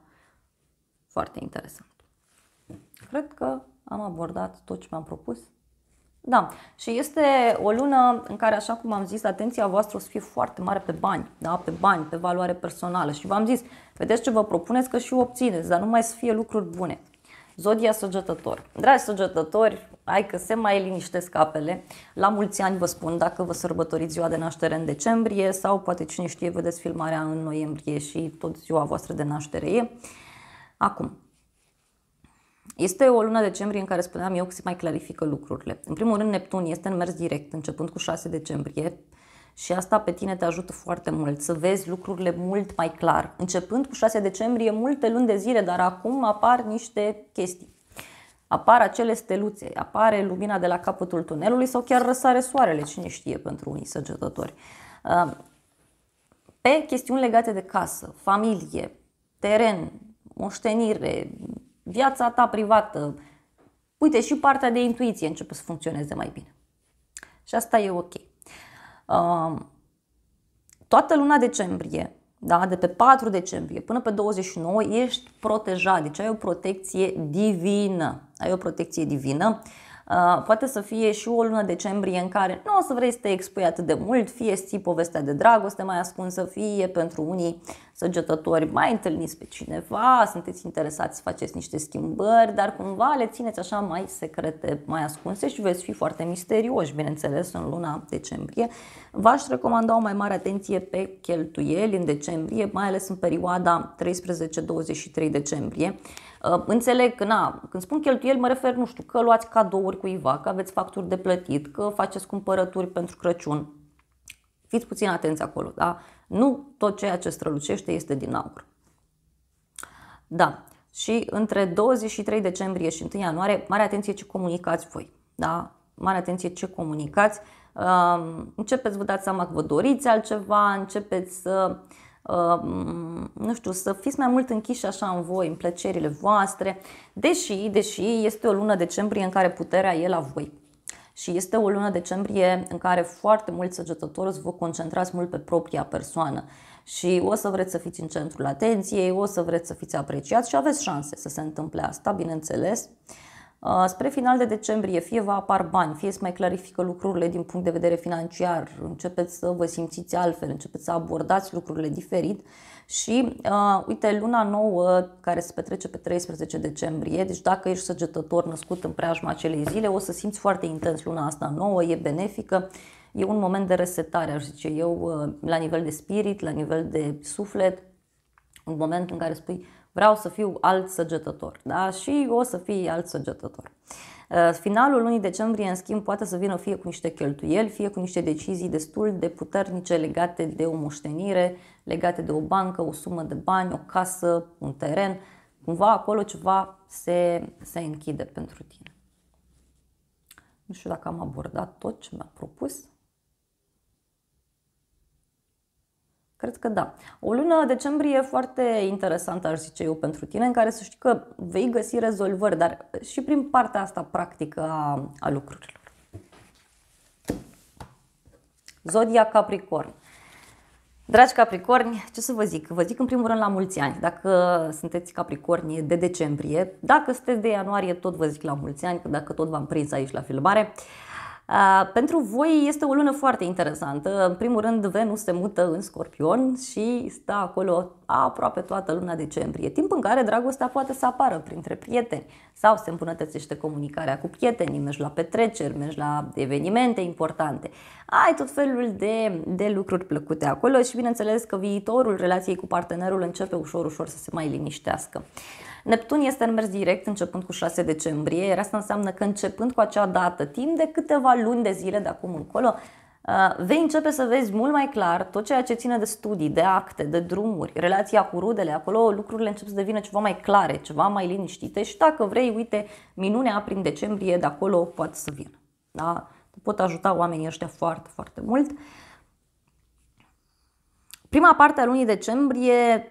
Foarte interesant. Cred că am abordat tot ce mi-am propus. Da, și este o lună în care, așa cum am zis, atenția voastră o să fie foarte mare pe bani, da? pe bani, pe valoare personală. Și v-am zis, vedeți ce vă propuneți că și obțineți, dar mai să fie lucruri bune. Zodia săgetător. Dragi săgetători, hai că se mai liniștesc apele. La mulți ani vă spun dacă vă sărbătoriți ziua de naștere în decembrie sau poate cine știe vedeți filmarea în noiembrie și tot ziua voastră de naștere e. Acum, este o lună decembrie în care spuneam eu că se mai clarifică lucrurile. În primul rând, Neptun este în mers direct, începând cu 6 decembrie, și asta pe tine te ajută foarte mult să vezi lucrurile mult mai clar. Începând cu 6 decembrie, multe luni de zile, dar acum apar niște chestii. Apar acele steluțe, apare lumina de la capătul tunelului sau chiar răsare soarele, cine știe pentru unii săgetători. Pe chestiuni legate de casă, familie, teren, moștenire, viața ta privată, uite și partea de intuiție începe să funcționeze mai bine. Și asta e ok. Um, toată luna decembrie, da, de pe 4 decembrie până pe 29, ești protejat. Deci ai o protecție divină. Ai o protecție divină Uh, poate să fie și o lună decembrie în care nu o să vrei să te expui atât de mult, fie ții povestea de dragoste mai ascunsă, fie pentru unii săgetători mai întâlniți pe cineva, sunteți interesați să faceți niște schimbări, dar cumva le țineți așa mai secrete, mai ascunse și veți fi foarte misterioși, bineînțeles, în luna decembrie. V-aș recomanda o mai mare atenție pe cheltuieli în decembrie, mai ales în perioada 13-23 decembrie. Ă, înțeleg că, na, când spun cheltuieli, mă refer, nu știu, că luați cadouri cuiva, că aveți facturi de plătit, că faceți cumpărături pentru Crăciun. Fiți puțin atenți acolo, da? Nu tot ceea ce strălucește este din aur. Da. Și între 23 decembrie și 1 ianuarie, mare atenție ce comunicați voi. Da? Mare atenție ce comunicați. Începeți, vă dați seama că vă doriți altceva, începeți să uh, Uh, mm, nu știu, să fiți mai mult închiși așa în voi, în plăcerile voastre, deși, deși este o lună decembrie în care puterea e la voi. Și este o lună decembrie în care foarte mulți săgetători să vă concentrați mult pe propria persoană și o să vreți să fiți în centrul atenției, o să vreți să fiți apreciați și aveți șanse să se întâmple asta, bineînțeles. Uh, Uh, spre final de decembrie, fie vă apar bani, fie se mai clarifică lucrurile din punct de vedere financiar, începeți să vă simțiți altfel, începeți să abordați lucrurile diferit și, uh, uite, luna nouă care se petrece pe 13 decembrie, deci dacă ești săgetător născut în preajma acelei zile, o să simți foarte intens luna asta nouă, e benefică, e un moment de resetare, aș zice eu, uh, la nivel de spirit, la nivel de suflet, un moment în care spui, vreau să fiu alt săgetător da? și o să fii alt săgetător. Uh, finalul lunii decembrie, în schimb, poate să vină fie cu niște cheltuieli, fie cu niște decizii destul de puternice legate de o moștenire, legate de o bancă, o sumă de bani, o casă, un teren. Cumva acolo ceva se, se închide pentru tine. Nu știu dacă am abordat tot ce mi-a propus. Cred că da. O lună decembrie foarte interesantă, aș zice eu, pentru tine, în care să știi că vei găsi rezolvări, dar și prin partea asta practică a, a lucrurilor. Zodia Capricorn. Dragi Capricorni, ce să vă zic? Vă zic în primul rând la mulți ani. Dacă sunteți Capricorni de decembrie, dacă sunteți de ianuarie, tot vă zic la mulți ani, că dacă tot v-am prins aici la filmare. Uh, pentru voi este o lună foarte interesantă. În primul rând, Venus se mută în Scorpion și stă acolo aproape toată luna decembrie, timp în care dragostea poate să apară printre prieteni sau se îmbunătățește comunicarea cu prietenii, mergi la petreceri, mergi la evenimente importante. Ai tot felul de, de lucruri plăcute acolo și bineînțeles că viitorul relației cu partenerul începe ușor, ușor să se mai liniștească. Neptun este în mers direct începând cu 6 decembrie, iar asta înseamnă că începând cu acea dată, timp de câteva luni de zile de acum încolo, uh, vei începe să vezi mult mai clar tot ceea ce ține de studii, de acte, de drumuri, relația cu rudele, acolo lucrurile încep să devină ceva mai clare, ceva mai liniștite și dacă vrei, uite, minunea prin decembrie de acolo poate să vină. Da? Te pot ajuta oamenii ăștia foarte, foarte mult. Prima parte a lunii decembrie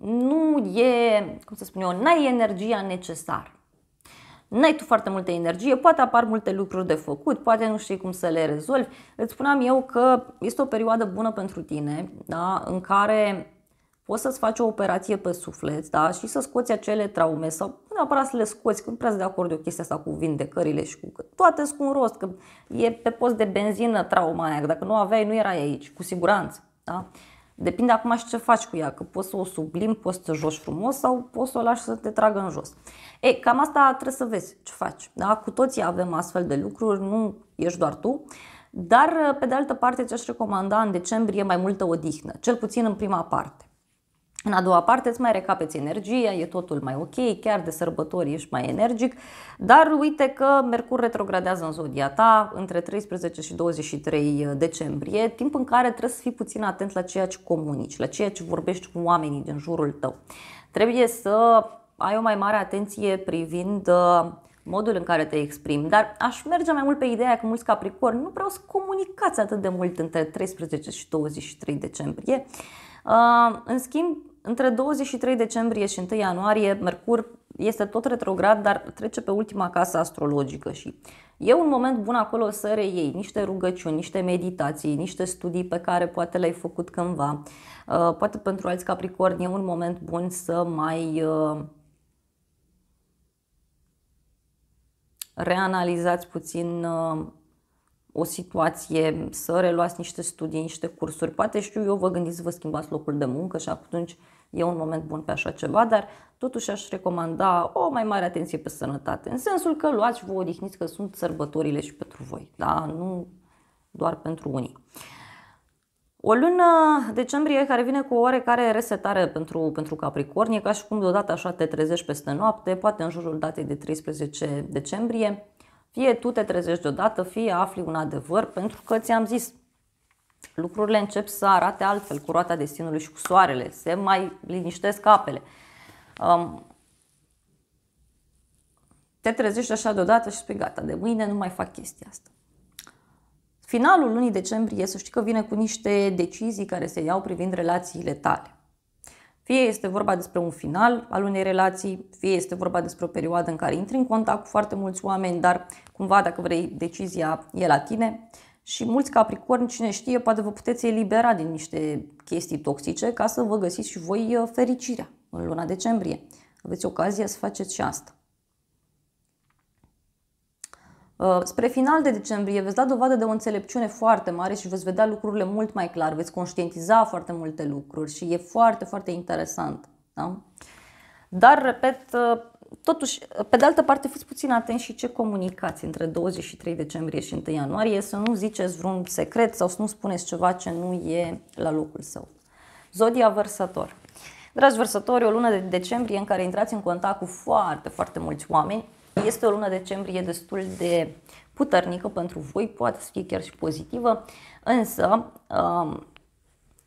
nu e, cum să spun eu, n-ai energia necesară. N-ai tu foarte multă energie, poate apar multe lucruri de făcut, poate nu știi cum să le rezolvi. Îți spuneam eu că este o perioadă bună pentru tine, da? în care poți să-ți faci o operație pe suflet da? și să scoți acele traume sau nu neapărat să le scoți, că nu prea de acord de o chestia asta cu vindecările și cu că toate sunt un rost, că e pe post de benzină trauma aia, că dacă nu aveai nu era aici, cu siguranță. Da? Depinde acum și ce faci cu ea, că poți să o sublim, poți să te joci frumos sau poți să o lași să te tragă în jos. E cam asta trebuie să vezi ce faci. Da? Cu toții avem astfel de lucruri, nu ești doar tu. Dar, pe de altă parte, ce aș recomanda în decembrie mai multă odihnă, cel puțin în prima parte. În a doua parte îți mai recapeți energia, e totul mai ok, chiar de sărbători ești mai energic, dar uite că Mercur retrogradează în zodia ta între 13 și 23 decembrie, timp în care trebuie să fii puțin atent la ceea ce comunici, la ceea ce vorbești cu oamenii din jurul tău. Trebuie să ai o mai mare atenție privind uh, modul în care te exprimi, dar aș merge mai mult pe ideea că mulți capricori nu vreau să comunicați atât de mult între 13 și 23 decembrie. Uh, în schimb, între 23 decembrie și 1 ianuarie, Mercur este tot retrograd, dar trece pe ultima casă astrologică și e un moment bun acolo să reiei niște rugăciuni, niște meditații, niște studii pe care poate le-ai făcut cândva. Uh, poate pentru alți capricorni e un moment bun să mai uh, reanalizați puțin uh, o situație, să reluați niște studii, niște cursuri. Poate știu eu, vă gândiți să vă schimbați locul de muncă și atunci e un moment bun pe așa ceva, dar totuși aș recomanda o mai mare atenție pe sănătate, în sensul că luați și vă odihniți că sunt sărbătorile și pentru voi, da? nu doar pentru unii. O lună decembrie care vine cu o oarecare resetare pentru, pentru Capricorn, e ca și cum deodată așa te trezești peste noapte, poate în jurul datei de 13 decembrie, fie tu te trezești deodată, fie afli un adevăr, pentru că ți-am zis, lucrurile încep să arate altfel cu roata destinului și cu soarele, se mai liniștesc apele. Um, te trezești așa deodată și spui gata, de mâine nu mai fac chestia asta. Finalul lunii decembrie să știi că vine cu niște decizii care se iau privind relațiile tale. Fie este vorba despre un final al unei relații, fie este vorba despre o perioadă în care intri în contact cu foarte mulți oameni, dar cumva dacă vrei decizia e la tine. Uh, și mulți capricorni, cine știe, poate vă puteți elibera din niște chestii toxice ca să vă găsiți și voi uh, fericirea în luna decembrie. Aveți ocazia să faceți și asta. Uh, spre final de decembrie veți da dovadă de o înțelepciune foarte mare și veți vedea lucrurile mult mai clar, veți conștientiza foarte multe lucruri și e foarte, foarte interesant. Da? Dar, repet, uh, totuși, pe de altă parte, fiți puțin atenți și ce comunicați între 23 decembrie și 1 ianuarie, să nu ziceți vreun secret sau să nu spuneți ceva ce nu e la locul său. Zodia vărsător. Dragi vărsători, o lună de decembrie în care intrați în contact cu foarte, foarte mulți oameni, este o lună decembrie destul de puternică pentru voi, poate să fie chiar și pozitivă, însă um,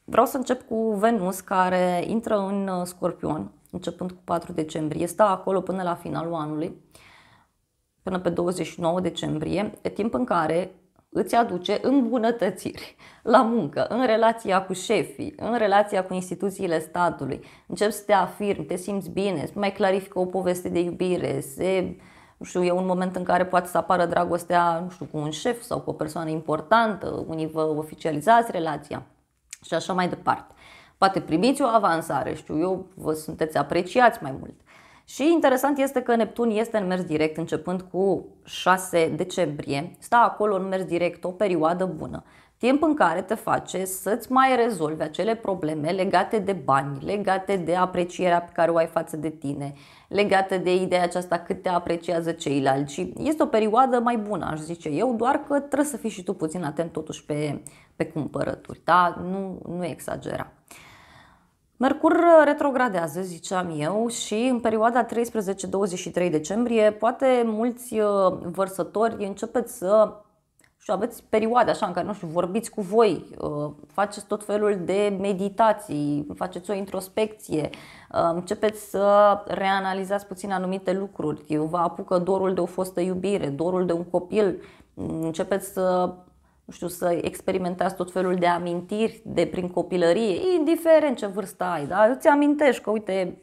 vreau să încep cu Venus care intră în uh, Scorpion, începând cu 4 decembrie. stau acolo până la finalul anului, până pe 29 decembrie, e timp în care îți aduce îmbunătățiri la muncă, în relația cu șefii, în relația cu instituțiile statului. Începi să te afirmi, te simți bine, mai clarifică o poveste de iubire, se nu știu, e un moment în care poate să apară dragostea, nu știu, cu un șef sau cu o persoană importantă, unii vă oficializați relația și așa mai departe poate primiți o avansare, știu eu, vă sunteți apreciați mai mult. Și interesant este că Neptun este în mers direct începând cu 6 decembrie, stă acolo în mers direct o perioadă bună, timp în care te face să-ți mai rezolvi acele probleme legate de bani, legate de aprecierea pe care o ai față de tine, legate de ideea aceasta cât te apreciază ceilalți. Și este o perioadă mai bună, aș zice eu, doar că trebuie să fii și tu puțin atent totuși pe, pe cumpărături, da? nu, nu exagera. Mercur retrogradează, ziceam eu, și în perioada 13-23 decembrie, poate mulți uh, vărsători începeți să și aveți perioade așa în care, nu știu, vorbiți cu voi, uh, faceți tot felul de meditații, faceți o introspecție, uh, începeți să reanalizați puțin anumite lucruri, vă apucă dorul de o fostă iubire, dorul de un copil, mm, începeți să nu știu, să experimentați tot felul de amintiri de prin copilărie, indiferent ce vârstă ai, da? Îți amintești că, uite,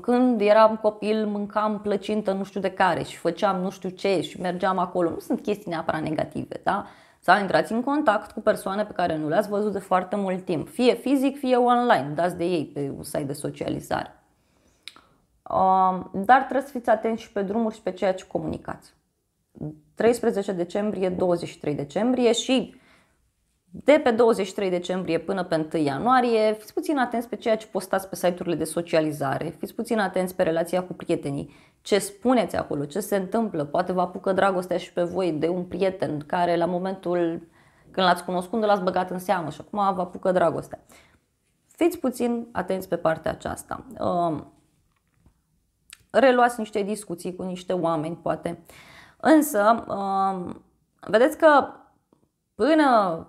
când eram copil mâncam plăcintă nu știu de care și făceam nu știu ce și mergeam acolo. Nu sunt chestii neapărat negative, da? Să intrați în contact cu persoane pe care nu le-ați văzut de foarte mult timp, fie fizic, fie online, dați de ei pe un site de socializare. Um, dar trebuie să fiți atenți și pe drumuri și pe ceea ce comunicați. 13 decembrie, 23 decembrie și de pe 23 decembrie până pe 1 ianuarie, fiți puțin atenți pe ceea ce postați pe site-urile de socializare, fiți puțin atenți pe relația cu prietenii, ce spuneți acolo, ce se întâmplă, poate vă apucă dragostea și pe voi de un prieten care la momentul când l-ați cunoscut, l-ați băgat în seamă și acum vă apucă dragostea. Fiți puțin atenți pe partea aceasta. Ehm, reluați niște discuții cu niște oameni, poate. Însă, um, vedeți că până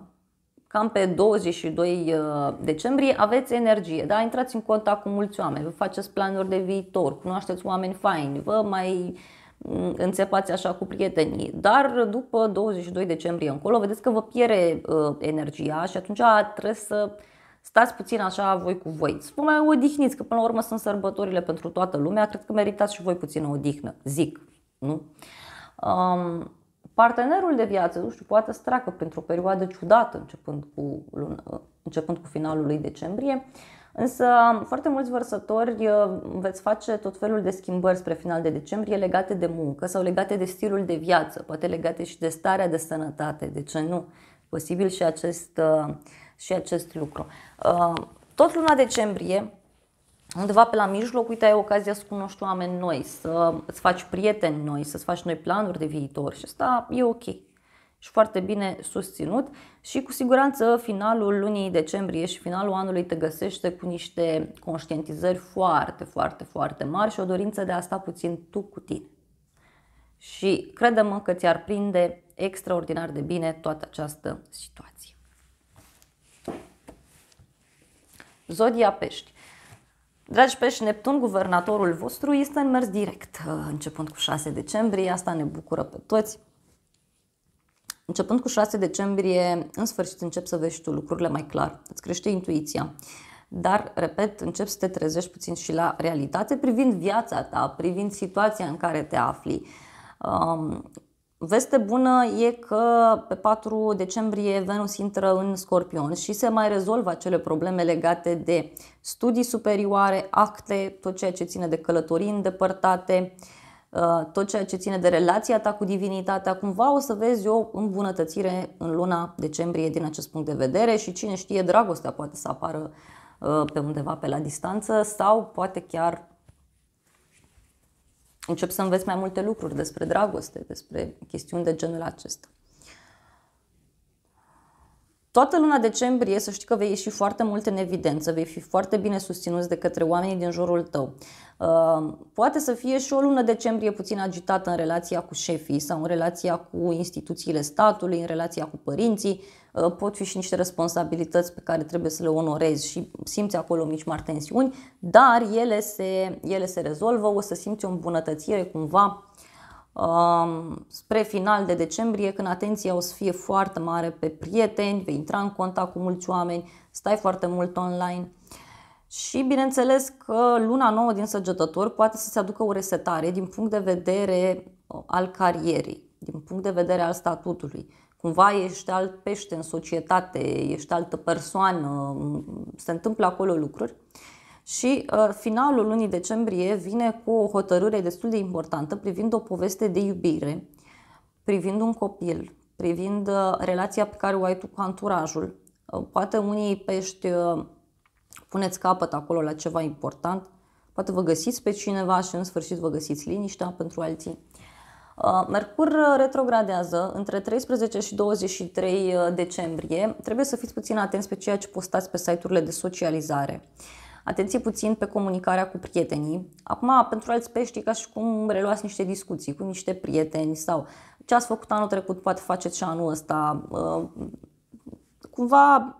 cam pe 22 uh, decembrie aveți energie, da? intrați în contact cu mulți oameni, vă faceți planuri de viitor, cunoașteți oameni faini, vă mai mm, înțepați așa cu prietenii, dar după 22 decembrie încolo vedeți că vă pierde uh, energia și atunci trebuie să stați puțin așa voi cu voi. Să vă mai odihniți, că până la urmă sunt sărbătorile pentru toată lumea, cred că meritați și voi puțin o odihnă, zic, nu? Uh, Um, partenerul de viață, nu știu, poate să treacă printr-o perioadă ciudată începând cu, luna, începând cu finalul lui decembrie, însă foarte mulți vărsători uh, veți face tot felul de schimbări spre final de decembrie legate de muncă sau legate de stilul de viață, poate legate și de starea de sănătate, de ce nu? Posibil și acest, uh, și acest lucru. Uh, tot luna decembrie undeva pe la mijloc, uite, ai ocazia să cunoști oameni noi, să îți faci prieteni noi, să-ți faci noi planuri de viitor și asta e ok. Și foarte bine susținut și cu siguranță finalul lunii decembrie și finalul anului te găsește cu niște conștientizări foarte, foarte, foarte mari și o dorință de a sta puțin tu cu tine. Și credem că ți-ar prinde extraordinar de bine toată această situație. Zodia Pești Dragi pești, Neptun, guvernatorul vostru, este în mers direct, uh, începând cu 6 decembrie, asta ne bucură pe toți. Începând cu 6 decembrie, în sfârșit încep să vezi tu lucrurile mai clar, îți crește intuiția. Dar, repet, încep să te trezești puțin și la realitate privind viața ta, privind situația în care te afli. Um, Veste bună e că pe 4 decembrie Venus intră în Scorpion și se mai rezolvă acele probleme legate de studii superioare, acte, tot ceea ce ține de călătorii îndepărtate, uh, tot ceea ce ține de relația ta cu divinitatea, cumva o să vezi o îmbunătățire în luna decembrie din acest punct de vedere și cine știe, dragostea poate să apară uh, pe undeva pe la distanță sau poate chiar Încep să înveți mai multe lucruri despre dragoste, despre chestiuni de genul acesta. Toată luna decembrie să știi că vei ieși foarte mult în evidență, vei fi foarte bine susținut de către oamenii din jurul tău. Uh, poate să fie și o lună decembrie puțin agitată în relația cu șefii sau în relația cu instituțiile statului, în relația cu părinții. Uh, pot fi și niște responsabilități pe care trebuie să le onorezi și simți acolo mici mari tensiuni, dar ele se, ele se rezolvă, o să simți o îmbunătățire cumva Um, spre final de decembrie, când atenția o să fie foarte mare pe prieteni, vei intra în contact cu mulți oameni, stai foarte mult online. Și bineînțeles că luna nouă din săgetător poate să se aducă o resetare din punct de vedere uh, al carierei, din punct de vedere al statutului. Cumva ești alt pește în societate, ești altă persoană, mm, se întâmplă acolo lucruri. Și uh, finalul lunii decembrie vine cu o hotărâre destul de importantă privind o poveste de iubire, privind un copil, privind uh, relația pe care o ai tu cu anturajul. Uh, poate unii pești uh, puneți capăt acolo la ceva important, poate vă găsiți pe cineva și în sfârșit vă găsiți liniștea pentru alții. Uh, Mercur uh, retrogradează între 13 și 23 uh, decembrie. Trebuie să fiți puțin atenți pe ceea ce postați pe site-urile de socializare atenție puțin pe comunicarea cu prietenii. Acum, pentru alți pești, e ca și cum reluați niște discuții cu niște prieteni sau ce ați făcut anul trecut, poate faceți și anul ăsta. Uh, cumva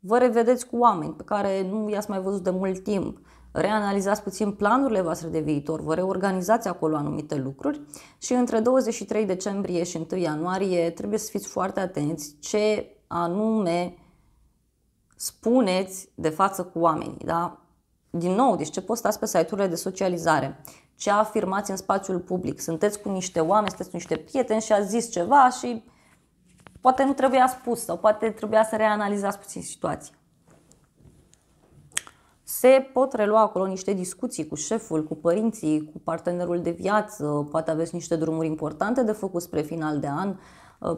vă revedeți cu oameni pe care nu i-ați mai văzut de mult timp reanalizați puțin planurile voastre de viitor, vă reorganizați acolo anumite lucruri și între 23 decembrie și 1 ianuarie trebuie să fiți foarte atenți ce anume spuneți de față cu oamenii, da? Din nou, deci ce postați pe site-urile de socializare, ce afirmați în spațiul public, sunteți cu niște oameni, sunteți cu niște prieteni și ați zis ceva și poate nu trebuia spus sau poate trebuia să reanalizați puțin situația. Se pot relua acolo niște discuții cu șeful, cu părinții, cu partenerul de viață, poate aveți niște drumuri importante de făcut spre final de an,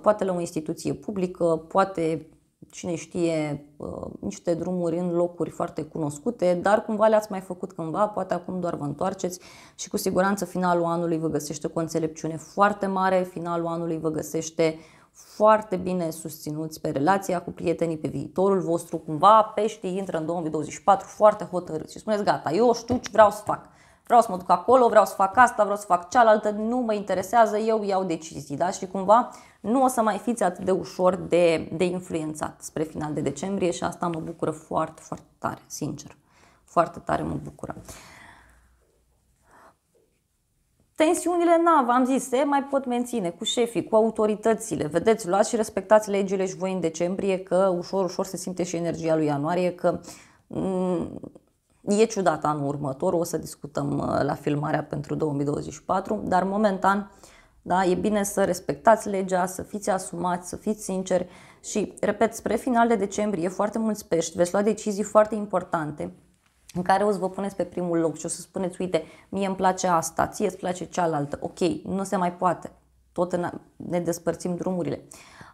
poate la o instituție publică, poate cine știe, uh, niște drumuri în locuri foarte cunoscute, dar cumva le-ați mai făcut cândva, poate acum doar vă întoarceți și cu siguranță finalul anului vă găsește cu o înțelepciune foarte mare, finalul anului vă găsește foarte bine susținuți pe relația cu prietenii, pe viitorul vostru, cumva peștii intră în 2024 foarte hotărâți și spuneți gata, eu știu ce vreau să fac. Vreau să mă duc acolo, vreau să fac asta, vreau să fac cealaltă, nu mă interesează, eu iau decizii. Da? Și cumva nu o să mai fiți atât de ușor de, de influențat spre final de decembrie și asta mă bucură foarte, foarte tare, sincer. Foarte tare mă bucură. Tensiunile, na, v-am zis, se mai pot menține cu șefii, cu autoritățile. Vedeți, luați și respectați legile și voi în decembrie, că ușor, ușor se simte și energia lui ianuarie, că mm, e ciudat anul următor, o să discutăm uh, la filmarea pentru 2024, dar momentan uh, da? E bine să respectați legea, să fiți asumați, să fiți sinceri și, repet, spre final de decembrie, foarte mulți pești, veți lua decizii foarte importante în care o să vă puneți pe primul loc și o să spuneți, uite, mie îmi place asta, ție îți place cealaltă, ok, nu se mai poate, tot în, ne despărțim drumurile.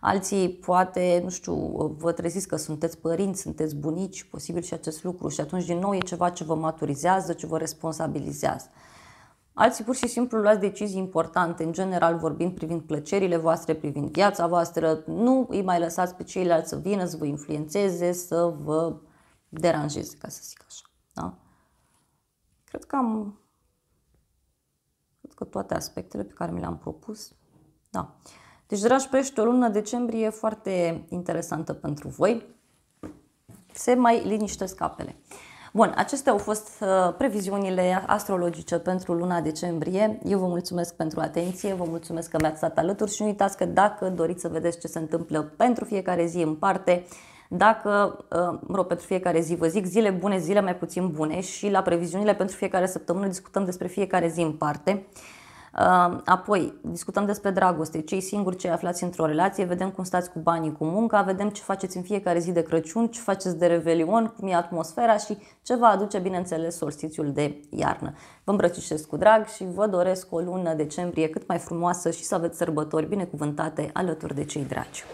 Alții poate, nu știu, vă treziți că sunteți părinți, sunteți bunici, posibil și acest lucru și atunci din nou e ceva ce vă maturizează, ce vă responsabilizează. Alții pur și simplu luați decizii importante, în general vorbind privind plăcerile voastre, privind viața voastră. Nu îi mai lăsați pe ceilalți să vină, să vă influențeze, să vă deranjeze, ca să zic așa. Da? Cred că am cred că toate aspectele pe care mi le-am propus. Da. Deci, dragi pești, o lună decembrie foarte interesantă pentru voi. Se mai liniștesc apele. Bun, acestea au fost uh, previziunile astrologice pentru luna decembrie. Eu vă mulțumesc pentru atenție, vă mulțumesc că mi-ați stat alături și nu uitați că dacă doriți să vedeți ce se întâmplă pentru fiecare zi în parte, dacă, uh, mă rog, pentru fiecare zi vă zic zile bune, zile mai puțin bune și la previziunile pentru fiecare săptămână discutăm despre fiecare zi în parte. Ehm, apoi, discutăm despre dragoste, cei singuri ce aflați într-o relație, vedem cum stați cu banii, cu munca, vedem ce faceți în fiecare zi de Crăciun, ce faceți de Revelion, cum e atmosfera și ce va aduce, bineînțeles, solstițiul de iarnă. Vă îmbrățișez cu drag și vă doresc o lună decembrie cât mai frumoasă și să aveți sărbători binecuvântate alături de cei dragi.